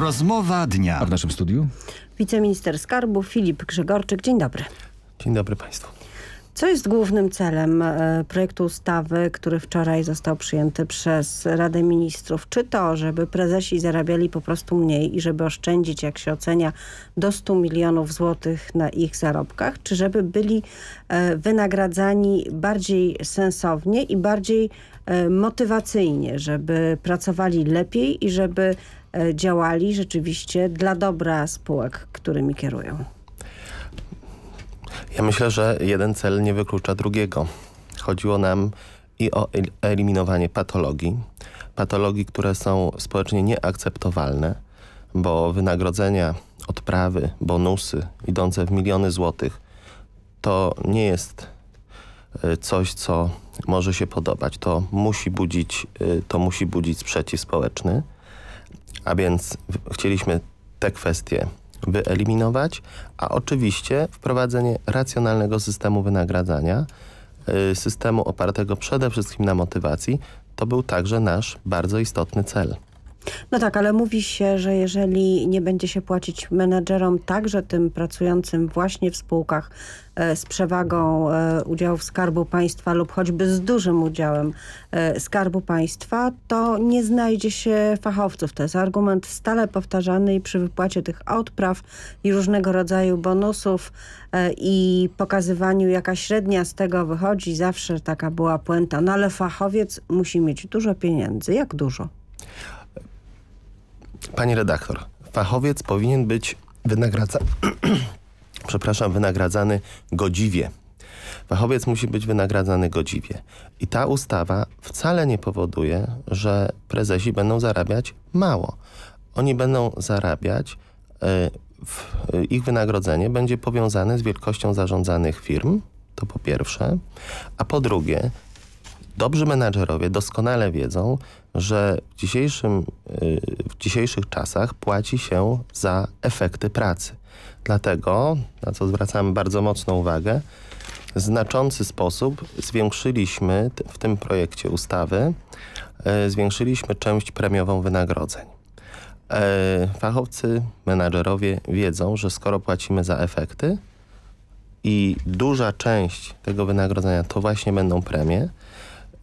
Rozmowa dnia. A w naszym studiu? Wiceminister Skarbu Filip Grzegorczyk. Dzień dobry. Dzień dobry Państwu. Co jest głównym celem e, projektu ustawy, który wczoraj został przyjęty przez Radę Ministrów? Czy to, żeby prezesi zarabiali po prostu mniej i żeby oszczędzić, jak się ocenia, do 100 milionów złotych na ich zarobkach? Czy żeby byli e, wynagradzani bardziej sensownie i bardziej e, motywacyjnie, żeby pracowali lepiej i żeby E, działali rzeczywiście dla dobra spółek, którymi kierują? Ja myślę, że jeden cel nie wyklucza drugiego. Chodziło nam i o eliminowanie patologii, patologii, które są społecznie nieakceptowalne, bo wynagrodzenia, odprawy, bonusy idące w miliony złotych to nie jest e, coś, co może się podobać. To musi budzić, e, to musi budzić sprzeciw społeczny. A więc chcieliśmy te kwestie wyeliminować, a oczywiście wprowadzenie racjonalnego systemu wynagradzania, y, systemu opartego przede wszystkim na motywacji, to był także nasz bardzo istotny cel. No tak, ale mówi się, że jeżeli nie będzie się płacić menedżerom, także tym pracującym właśnie w spółkach e, z przewagą e, udziału w Skarbu Państwa lub choćby z dużym udziałem e, Skarbu Państwa, to nie znajdzie się fachowców. To jest argument stale powtarzany i przy wypłacie tych odpraw i różnego rodzaju bonusów i pokazywaniu, jaka średnia z tego wychodzi, zawsze taka była puenta. No ale fachowiec musi mieć dużo pieniędzy. Jak dużo? Pani redaktor, fachowiec powinien być wynagradzany, przepraszam, wynagradzany godziwie. Fachowiec musi być wynagradzany godziwie. I ta ustawa wcale nie powoduje, że prezesi będą zarabiać mało. Oni będą zarabiać, y, y, ich wynagrodzenie będzie powiązane z wielkością zarządzanych firm, to po pierwsze. A po drugie, dobrzy menedżerowie doskonale wiedzą, że w, dzisiejszym, y, w dzisiejszych czasach płaci się za efekty pracy. Dlatego, na co zwracamy bardzo mocną uwagę, w znaczący sposób zwiększyliśmy w tym projekcie ustawy, y, zwiększyliśmy część premiową wynagrodzeń. E, fachowcy, menadżerowie wiedzą, że skoro płacimy za efekty i duża część tego wynagrodzenia to właśnie będą premie,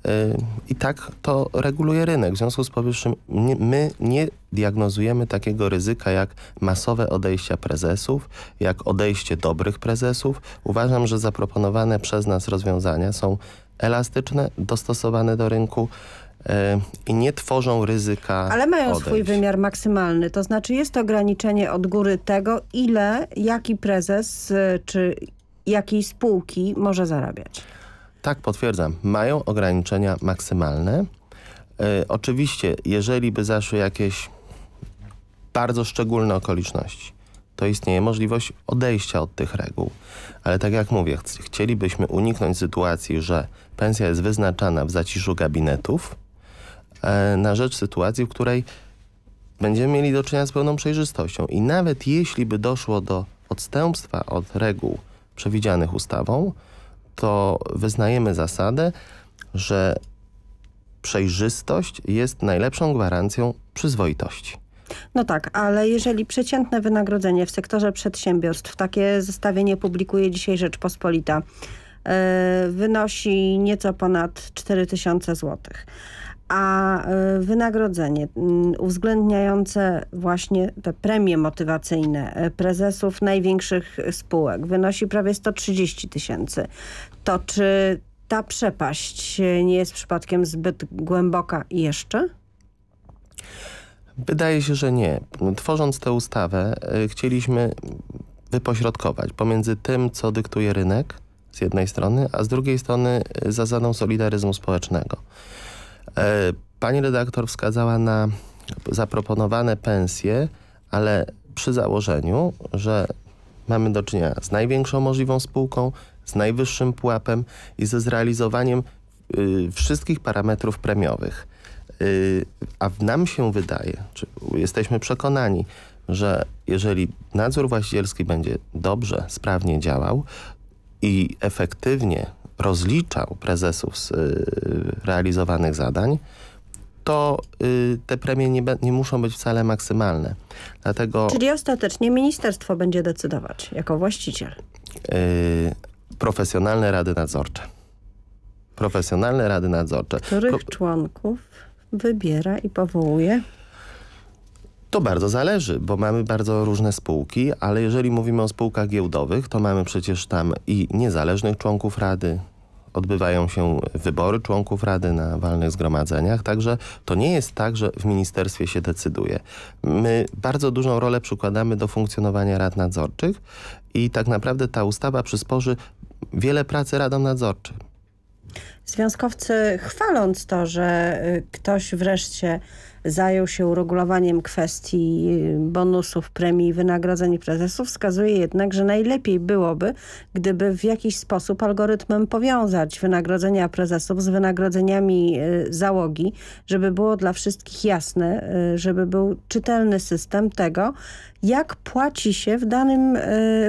Yy, I tak to reguluje rynek. W związku z powyższym my nie diagnozujemy takiego ryzyka jak masowe odejścia prezesów, jak odejście dobrych prezesów. Uważam, że zaproponowane przez nas rozwiązania są elastyczne, dostosowane do rynku yy, i nie tworzą ryzyka Ale mają odejść. swój wymiar maksymalny, to znaczy jest to ograniczenie od góry tego, ile, jaki prezes yy, czy jakiej spółki może zarabiać. Tak, potwierdzam. Mają ograniczenia maksymalne. E, oczywiście, jeżeli by zaszły jakieś bardzo szczególne okoliczności, to istnieje możliwość odejścia od tych reguł. Ale tak jak mówię, ch chcielibyśmy uniknąć sytuacji, że pensja jest wyznaczana w zaciszu gabinetów e, na rzecz sytuacji, w której będziemy mieli do czynienia z pełną przejrzystością. I nawet jeśli by doszło do odstępstwa od reguł przewidzianych ustawą, to wyznajemy zasadę, że przejrzystość jest najlepszą gwarancją przyzwoitości. No tak, ale jeżeli przeciętne wynagrodzenie w sektorze przedsiębiorstw, takie zestawienie publikuje dzisiaj Rzeczpospolita, yy, wynosi nieco ponad 4000 złotych, a e, wynagrodzenie mm, uwzględniające właśnie te premie motywacyjne e, prezesów największych spółek wynosi prawie 130 tysięcy. To czy ta przepaść e, nie jest przypadkiem zbyt głęboka jeszcze? Wydaje się, że nie. Tworząc tę ustawę chcieliśmy wypośrodkować pomiędzy tym, co dyktuje rynek z jednej strony, a z drugiej strony zasadą solidaryzmu społecznego. E, pani redaktor wskazała na zaproponowane pensje, ale przy założeniu, że mamy do czynienia z największą możliwą spółką, z najwyższym pułapem i ze zrealizowaniem y, wszystkich parametrów premiowych. Y, a nam się wydaje, czy jesteśmy przekonani, że jeżeli nadzór właścicielski będzie dobrze, sprawnie działał i efektywnie rozliczał prezesów z y, realizowanych zadań, to y, te premie nie, nie, muszą być wcale maksymalne. Dlatego, Czyli ostatecznie ministerstwo będzie decydować jako właściciel. Y, profesjonalne rady nadzorcze. Profesjonalne rady nadzorcze. Których członków wybiera i powołuje to bardzo zależy, bo mamy bardzo różne spółki, ale jeżeli mówimy o spółkach giełdowych, to mamy przecież tam i niezależnych członków rady, odbywają się wybory członków Rady na walnych zgromadzeniach, także to nie jest tak, że w ministerstwie się decyduje. My bardzo dużą rolę przykładamy do funkcjonowania rad nadzorczych i tak naprawdę ta ustawa przysporzy wiele pracy radom nadzorczym. Związkowcy chwaląc to, że y, ktoś wreszcie zajął się uregulowaniem kwestii y, bonusów, premii i wynagrodzeń prezesów, wskazuje jednak, że najlepiej byłoby, gdyby w jakiś sposób algorytmem powiązać wynagrodzenia prezesów z wynagrodzeniami y, załogi, żeby było dla wszystkich jasne, y, żeby był czytelny system tego, jak płaci się w, danym,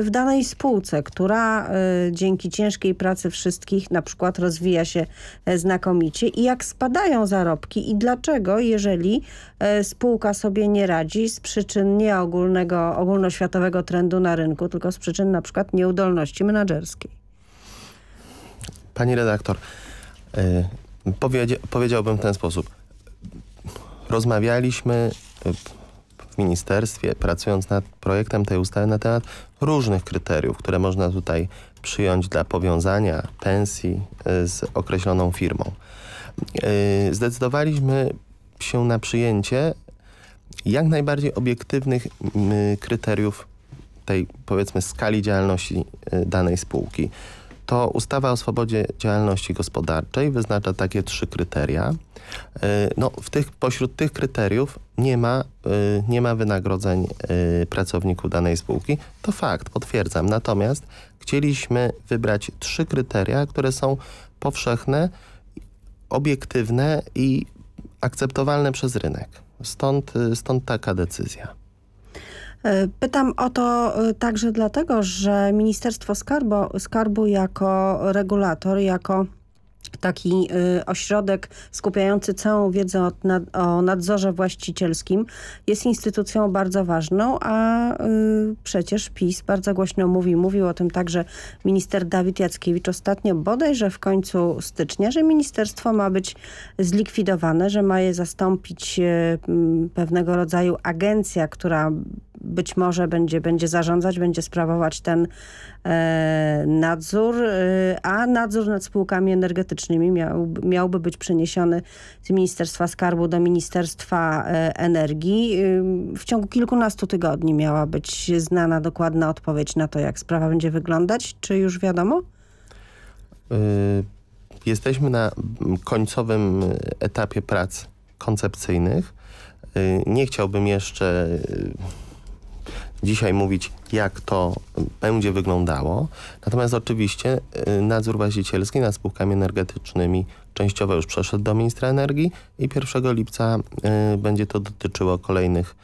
w danej spółce, która dzięki ciężkiej pracy wszystkich na przykład rozwija się e, znakomicie i jak spadają zarobki i dlaczego, jeżeli E, spółka sobie nie radzi z przyczyn nie ogólnego, ogólnoświatowego trendu na rynku, tylko z przyczyn na przykład nieudolności menedżerskiej. Pani redaktor, e, powiedziałbym w ten sposób. Rozmawialiśmy e, w ministerstwie, pracując nad projektem tej ustawy na temat różnych kryteriów, które można tutaj przyjąć dla powiązania pensji z określoną firmą. Zdecydowaliśmy się na przyjęcie jak najbardziej obiektywnych mm, kryteriów tej powiedzmy skali działalności y, danej spółki. To ustawa o swobodzie działalności gospodarczej wyznacza takie trzy kryteria. Y, no, w tych, pośród tych kryteriów nie ma, y, nie ma wynagrodzeń pracowników danej spółki. To fakt, potwierdzam. Natomiast chcieliśmy wybrać trzy kryteria, które są powszechne, obiektywne i akceptowalne przez rynek. Stąd, y, stąd taka decyzja. E, pytam o to e, także dlatego, że Ministerstwo Skarbu, Skarbu jako regulator, jako taki y, ośrodek skupiający całą wiedzę o nadzorze właścicielskim jest instytucją bardzo ważną, a y, przecież PiS bardzo głośno mówi, mówił o tym także minister Dawid Jackiewicz ostatnio, bodajże w końcu stycznia, że ministerstwo ma być zlikwidowane, że ma je zastąpić y, pewnego rodzaju agencja, która być może będzie, będzie zarządzać, będzie sprawować ten e, nadzór, e, a nadzór nad spółkami energetycznymi miał, miałby być przeniesiony z Ministerstwa Skarbu do Ministerstwa e, Energii. W ciągu kilkunastu tygodni miała być znana dokładna odpowiedź na to, jak sprawa będzie wyglądać. Czy już wiadomo? Y, jesteśmy na mm, końcowym etapie prac koncepcyjnych. Y, nie chciałbym jeszcze y, dzisiaj mówić, jak to będzie wyglądało. Natomiast oczywiście y, nadzór właścicielski nad spółkami energetycznymi częściowo już przeszedł do ministra energii i 1 lipca y, będzie to dotyczyło kolejnych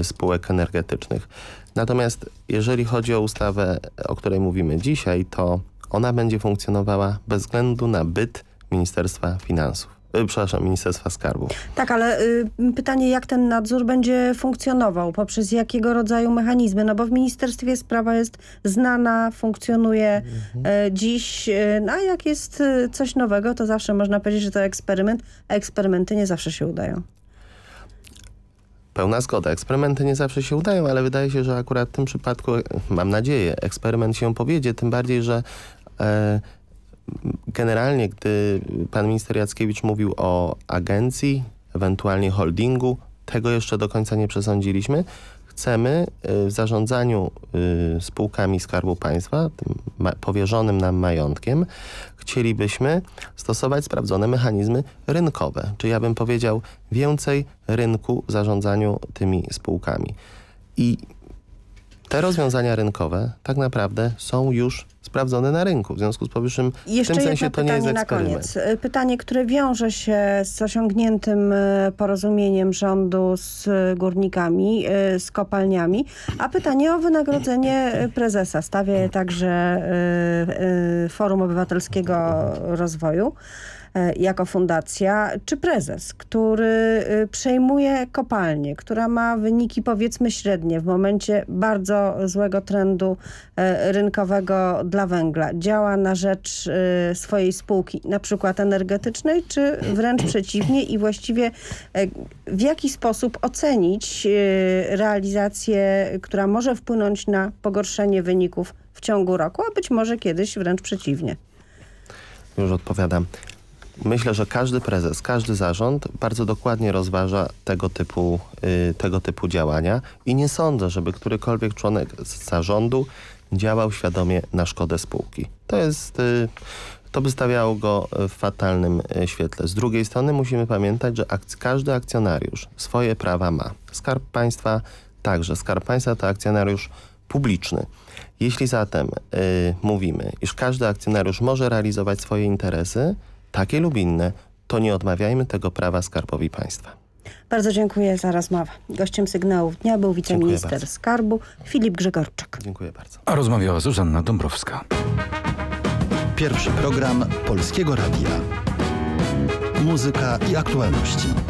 y, spółek energetycznych. Natomiast jeżeli chodzi o ustawę, o której mówimy dzisiaj, to ona będzie funkcjonowała bez względu na byt Ministerstwa Finansów. Y, przepraszam, Ministerstwa Skarbu. Tak, ale y, pytanie, jak ten nadzór będzie funkcjonował, poprzez jakiego rodzaju mechanizmy, no bo w ministerstwie sprawa jest znana, funkcjonuje y, mhm. y, dziś, y, no a jak jest y, coś nowego, to zawsze można powiedzieć, że to eksperyment, a eksperymenty nie zawsze się udają. Pełna zgoda. Eksperymenty nie zawsze się udają, ale wydaje się, że akurat w tym przypadku, mam nadzieję, eksperyment się powiedzie, tym bardziej, że e, generalnie, gdy pan minister Jackiewicz mówił o agencji, ewentualnie holdingu, tego jeszcze do końca nie przesądziliśmy. Chcemy y, w zarządzaniu y, spółkami Skarbu Państwa, tym powierzonym nam majątkiem, chcielibyśmy stosować sprawdzone mechanizmy rynkowe. Czyli ja bym powiedział więcej rynku w zarządzaniu tymi spółkami. I te rozwiązania rynkowe tak naprawdę są już sprawdzone na rynku. W związku z powyższym Jeszcze w tym sensie to nie jest eksperyment. na koniec. Pytanie, które wiąże się z osiągniętym e, porozumieniem rządu z górnikami, e, z kopalniami, a pytanie o wynagrodzenie prezesa. Stawia je także e, Forum Obywatelskiego Rozwoju. E, jako fundacja, czy prezes, który y, przejmuje kopalnię, która ma wyniki powiedzmy średnie w momencie bardzo złego trendu e, rynkowego dla węgla, działa na rzecz y, swojej spółki, na przykład energetycznej, czy wręcz przeciwnie i właściwie e, w jaki sposób ocenić y, realizację, która może wpłynąć na pogorszenie wyników w ciągu roku, a być może kiedyś wręcz przeciwnie. Już odpowiadam myślę, że każdy prezes, każdy zarząd bardzo dokładnie rozważa tego typu, y, tego typu działania i nie sądzę, żeby którykolwiek członek zarządu działał świadomie na szkodę spółki. To jest... Y, to by stawiało go y, w fatalnym świetle. Z drugiej strony musimy pamiętać, że każdy akcjonariusz swoje prawa ma. Skarb Państwa także. Skarb Państwa to akcjonariusz publiczny. Jeśli zatem y, mówimy, iż każdy akcjonariusz może realizować swoje interesy, takie lub inne, to nie odmawiajmy tego prawa Skarbowi Państwa. Bardzo dziękuję za rozmowę. Gościem sygnałów dnia był wiceminister Skarbu Filip Grzegorczak. Dziękuję bardzo. A rozmawiała Zuzanna Dąbrowska. Pierwszy program Polskiego Radia. Muzyka i aktualności.